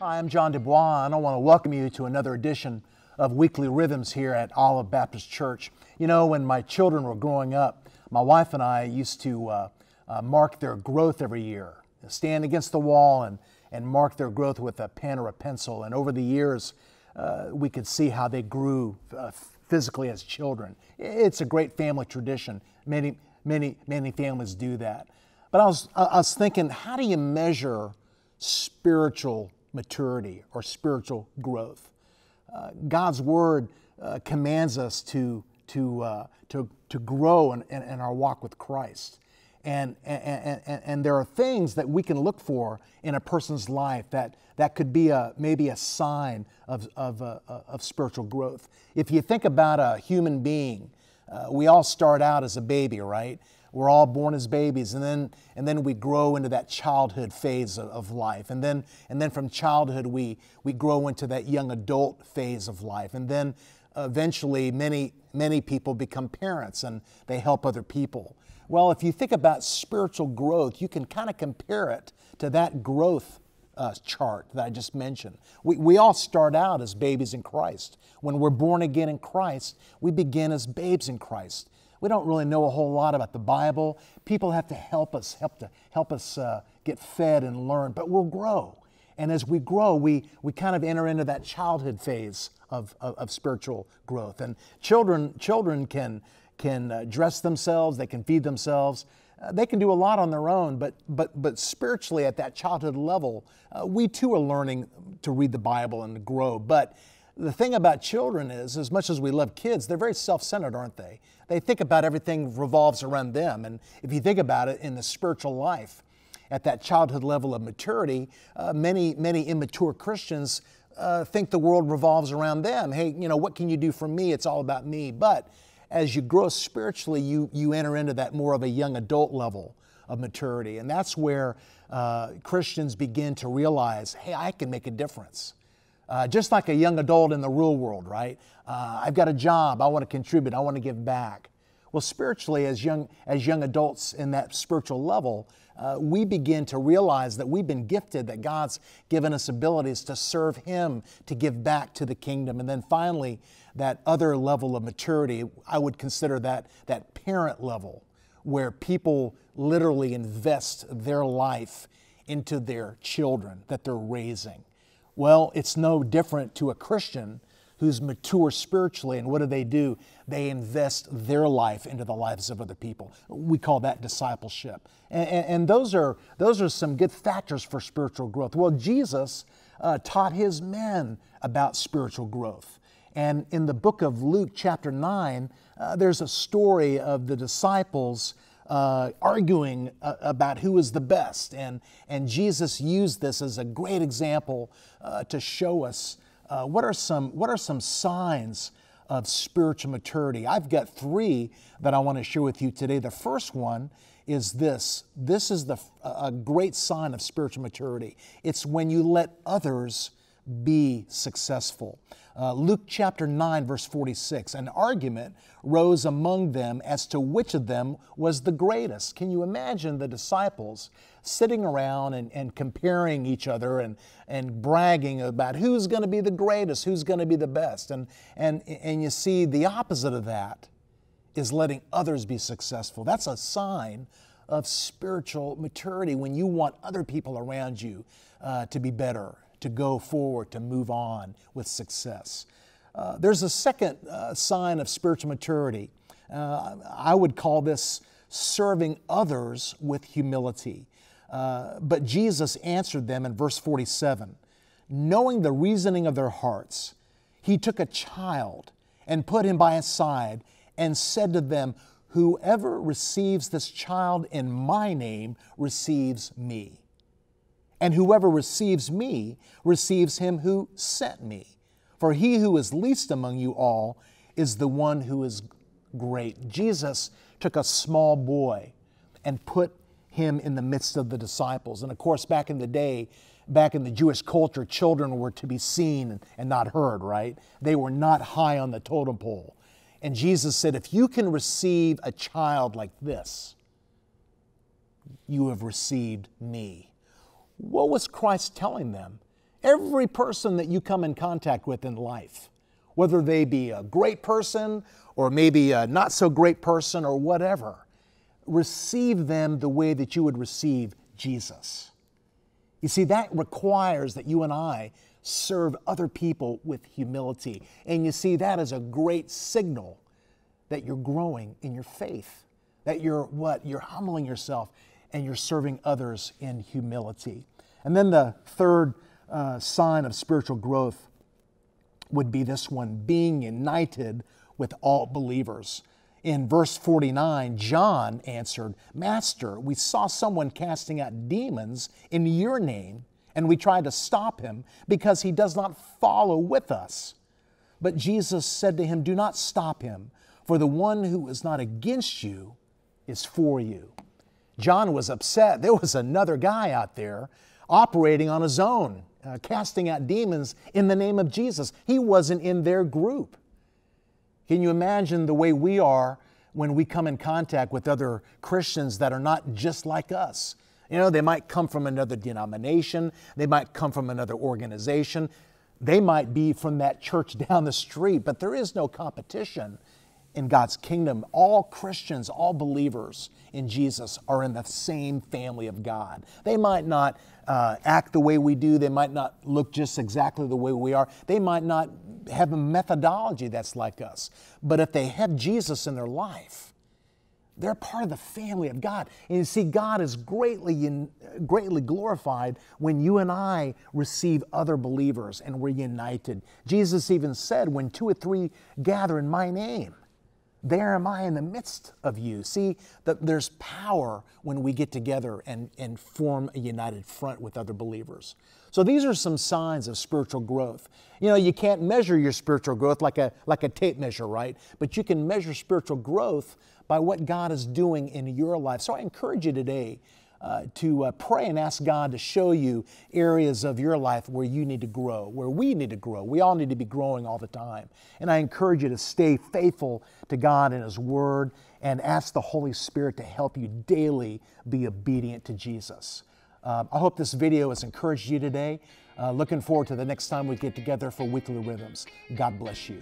Hi, I'm John Dubois, and I want to welcome you to another edition of Weekly Rhythms here at Olive Baptist Church. You know, when my children were growing up, my wife and I used to uh, uh, mark their growth every year, stand against the wall and, and mark their growth with a pen or a pencil. And over the years, uh, we could see how they grew uh, physically as children. It's a great family tradition. Many, many, many families do that. But I was, I was thinking, how do you measure spiritual maturity or spiritual growth. Uh, God's Word uh, commands us to, to, uh, to, to grow in, in, in, our walk with Christ. And, and, and, and, there are things that we can look for in a person's life that, that could be a, maybe a sign of, of, uh, of spiritual growth. If you think about a human being, uh, we all start out as a baby, right? we're all born as babies, and then, and then we grow into that childhood phase of, of life. And then, and then from childhood, we, we grow into that young adult phase of life. And then eventually, many, many people become parents and they help other people. Well, if you think about spiritual growth, you can kind of compare it to that growth uh, chart that I just mentioned. We, we all start out as babies in Christ. When we're born again in Christ, we begin as babes in Christ. We don't really know a whole lot about the Bible. People have to help us, help to help us uh, get fed and learn, but we'll grow. And as we grow, we, we kind of enter into that childhood phase of, of, of spiritual growth. And children, children can, can uh, dress themselves, they can feed themselves, uh, they can do a lot on their own, but, but, but spiritually at that childhood level, uh, we too are learning to read the Bible and to grow. But the thing about children is, as much as we love kids, they're very self centered, aren't they? They think about everything revolves around them. And if you think about it in the spiritual life, at that childhood level of maturity, uh, many, many immature Christians uh, think the world revolves around them. Hey, you know, what can you do for me? It's all about me. But as you grow spiritually, you, you enter into that more of a young adult level of maturity. And that's where uh, Christians begin to realize hey, I can make a difference. Uh, just like a young adult in the real world, right? Uh, I've got a job. I want to contribute. I want to give back. Well, spiritually, as young as young adults in that spiritual level, uh, we begin to realize that we've been gifted, that God's given us abilities to serve Him, to give back to the kingdom. And then finally, that other level of maturity, I would consider that that parent level, where people literally invest their life into their children that they're raising. Well, it's no different to a Christian who's mature spiritually. And what do they do? They invest their life into the lives of other people. We call that discipleship. And, and, and those, are, those are some good factors for spiritual growth. Well, Jesus uh, taught his men about spiritual growth. And in the book of Luke, chapter 9, uh, there's a story of the disciples uh, arguing uh, about who is the best. And, and Jesus used this as a great example uh, to show us uh, what, are some, what are some signs of spiritual maturity. I've got three that I want to share with you today. The first one is this this is the, a great sign of spiritual maturity. It's when you let others be successful. Uh, Luke chapter 9, verse 46 an argument rose among them as to which of them was the greatest. Can you imagine the disciples sitting around and, and comparing each other and, and bragging about who's going to be the greatest, who's going to be the best? And, and, and you see, the opposite of that is letting others be successful. That's a sign of spiritual maturity when you want other people around you uh, to be better to go forward, to move on with success. Uh, there's a second uh, sign of spiritual maturity. Uh, I would call this serving others with humility. Uh, but Jesus answered them in verse 47 Knowing the reasoning of their hearts, he took a child and put him by his side and said to them, Whoever receives this child in my name receives me. And whoever receives me receives him who sent me. For he who is least among you all is the one who is great. Jesus took a small boy and put him in the midst of the disciples. And of course, back in the day, back in the Jewish culture, children were to be seen and not heard, right? They were not high on the totem pole. And Jesus said, If you can receive a child like this, you have received me. What was Christ telling them? Every person that you come in contact with in life, whether they be a great person or maybe a not so great person or whatever, receive them the way that you would receive Jesus. You see, that requires that you and I serve other people with humility. And you see, that is a great signal that you're growing in your faith, that you're what? You're humbling yourself and you're serving others in humility. And then the third uh, sign of spiritual growth would be this one being united with all believers. In verse 49, John answered, Master, we saw someone casting out demons in your name, and we tried to stop him because he does not follow with us. But Jesus said to him, Do not stop him, for the one who is not against you is for you. John was upset. There was another guy out there operating on his own, uh, casting out demons in the name of Jesus. He wasn't in their group. Can you imagine the way we are when we come in contact with other Christians that are not just like us? You know, they might come from another denomination, they might come from another organization, they might be from that church down the street, but there is no competition in God's kingdom, all Christians, all believers in Jesus are in the same family of God. They might not uh, act the way we do, they might not look just exactly the way we are, they might not have a methodology that's like us. But if they have Jesus in their life, they're part of the family of God. And you see, God is greatly, greatly glorified when you and I receive other believers and we're united. Jesus even said, When two or three gather in my name, there am I in the midst of you. See, that there's power when we get together and, and form a united front with other believers. So these are some signs of spiritual growth. You know, you can't measure your spiritual growth like a, like a tape measure, right? But you can measure spiritual growth by what God is doing in your life. So I encourage you today uh, to uh, pray and ask God to show you areas of your life where you need to grow, where we need to grow. We all need to be growing all the time. And I encourage you to stay faithful to God and His Word and ask the Holy Spirit to help you daily be obedient to Jesus. Uh, I hope this video has encouraged you today. Uh, looking forward to the next time we get together for Weekly Rhythms. God bless you.